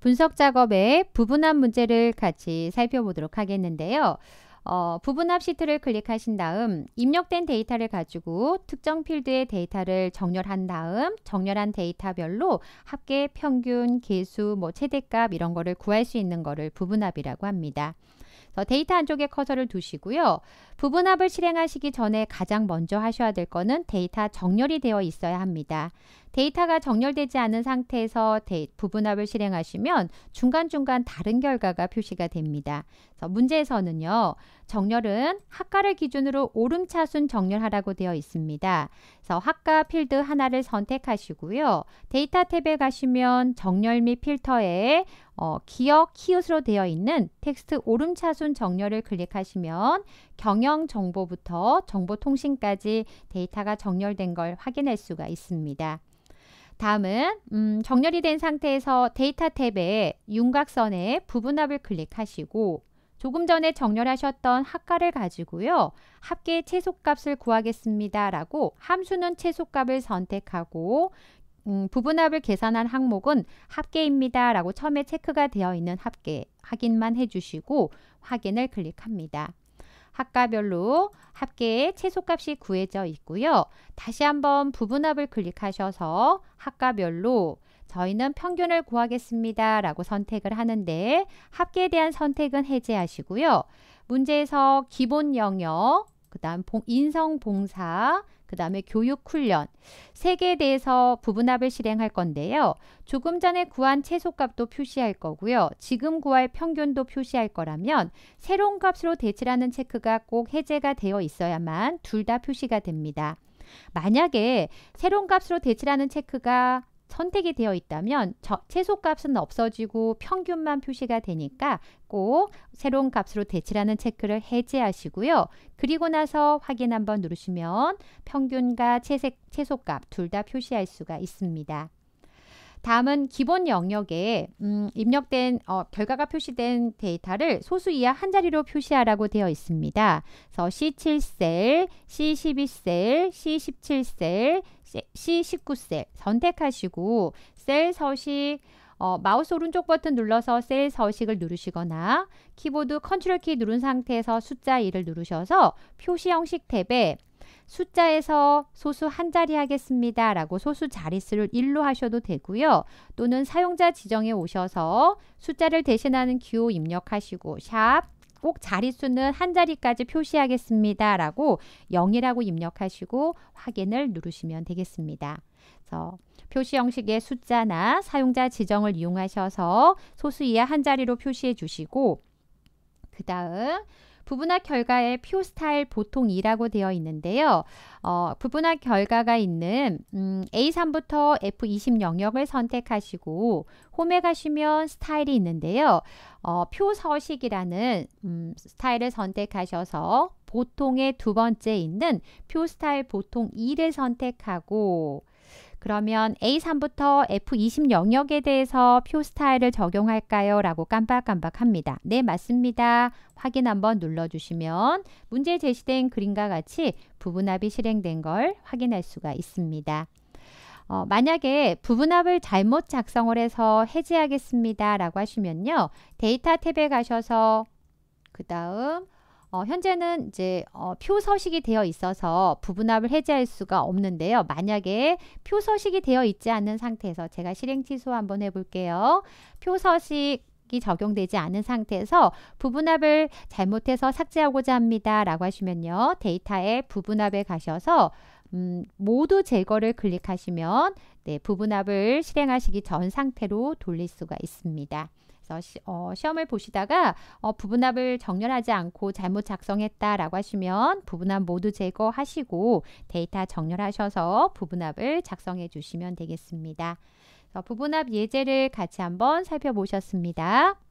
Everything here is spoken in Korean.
분석 작업에 부분합 문제를 같이 살펴보도록 하겠는데요. 어, 부분합 시트를 클릭하신 다음 입력된 데이터를 가지고 특정 필드의 데이터를 정렬한 다음 정렬한 데이터별로 합계, 평균, 개수, 뭐 최대값 이런 거를 구할 수 있는 거를 부분합이라고 합니다. 어, 데이터 안쪽에 커서를 두시고요. 부분합을 실행하시기 전에 가장 먼저 하셔야 될 것은 데이터 정렬이 되어 있어야 합니다. 데이터가 정렬되지 않은 상태에서 부분합을 실행하시면 중간중간 다른 결과가 표시가 됩니다. 문제에서는요. 정렬은 학과를 기준으로 오름차순 정렬하라고 되어 있습니다. 그래서 학과 필드 하나를 선택하시고요. 데이터 탭에 가시면 정렬 및 필터에 어, 기억 키웃으로 되어 있는 텍스트 오름차순 정렬을 클릭하시면 경영 정보부터 정보통신까지 데이터가 정렬된 걸 확인할 수가 있습니다. 다음은 음, 정렬이 된 상태에서 데이터 탭에 윤곽선의 부분합을 클릭하시고 조금 전에 정렬하셨던 합가를 가지고요. 합계 최소값을 구하겠습니다. 라고 함수는 최소값을 선택하고 음, 부분합을 계산한 항목은 합계입니다. 라고 처음에 체크가 되어 있는 합계 확인만 해주시고 확인을 클릭합니다. 학과별로 합계의 최소값이 구해져 있고요. 다시 한번 부분합을 클릭하셔서 학과별로 저희는 평균을 구하겠습니다. 라고 선택을 하는데 합계에 대한 선택은 해제하시고요. 문제에서 기본 영역, 그 다음 인성봉사, 그 다음에 교육훈련 세 개에 대해서 부분합을 실행할 건데요. 조금 전에 구한 최소값도 표시할 거고요. 지금 구할 평균도 표시할 거라면 새로운 값으로 대체라는 체크가 꼭 해제가 되어 있어야만 둘 다 표시가 됩니다. 만약에 새로운 값으로 대체라는 체크가 선택이 되어 있다면 저, 최소값은 없어지고 평균만 표시가 되니까 꼭 새로운 값으로 대치라는 체크를 해제하시고요. 그리고 나서 확인 한번 누르시면 평균과 최소값 둘 다 표시할 수가 있습니다. 다음은 기본 영역에 음, 입력된 어, 결과가 표시된 데이터를 소수 이하 한 자리로 표시하라고 되어 있습니다. 그래서 C7셀, C12셀, C17셀, C19셀 선택하시고 셀 서식 어, 마우스 오른쪽 버튼 눌러서 셀 서식을 누르시거나 키보드 컨트롤 키 누른 상태에서 숫자 2를 누르셔서 표시 형식 탭에 숫자에서 소수 한 자리 하겠습니다. 라고 소수 자릿수를 1로 하셔도 되고요. 또는 사용자 지정에 오셔서 숫자를 대신하는 기호 입력하시고 샵 꼭 자릿수는 한 자리까지 표시하겠습니다. 라고 0이라고 입력하시고 확인을 누르시면 되겠습니다. 그래서 표시 형식의 숫자나 사용자 지정을 이용하셔서 소수 이하 한 자리로 표시해 주시고 그 다음 부분학 결과에 표 스타일 보통 2라고 되어 있는데요. 어, 부분학 결과가 있는 음, A3부터 F20 영역을 선택하시고 홈에 가시면 스타일이 있는데요. 어, 표 서식이라는 음, 스타일을 선택하셔서 보통의 두 번째 있는 표 스타일 보통 2를 선택하고 그러면 A3부터 F20 영역에 대해서 표 스타일을 적용할까요? 라고 깜빡깜빡합니다. 네, 맞습니다. 확인 한번 눌러주시면 문제 제시된 그림과 같이 부분합이 실행된 걸 확인할 수가 있습니다. 어, 만약에 부분합을 잘못 작성을 해서 해제하겠습니다. 라고 하시면요. 데이터 탭에 가셔서 그 다음 어, 현재는 이제 어, 표 서식이 되어 있어서 부분합을 해제할 수가 없는데요. 만약에 표 서식이 되어 있지 않은 상태에서 제가 실행 취소 한번 해볼게요. 표 서식 이 적용되지 않은 상태에서 부분합을 잘못해서 삭제하고자 합니다. 라고 하시면요. 데이터에 부분합에 가셔서 음, 모두 제거를 클릭하시면 네, 부분합을 실행하시기 전 상태로 돌릴 수가 있습니다. 그래서 시, 어, 험을 보시다가 어, 부분합을 정렬하지 않고 잘못 작성했다라고 하시면 부분합 모두 제거하시고 데이터 정렬하셔서 부분합을 작성해 주시면 되겠습니다. 부분합 예제를 같이 한번 살펴보셨습니다.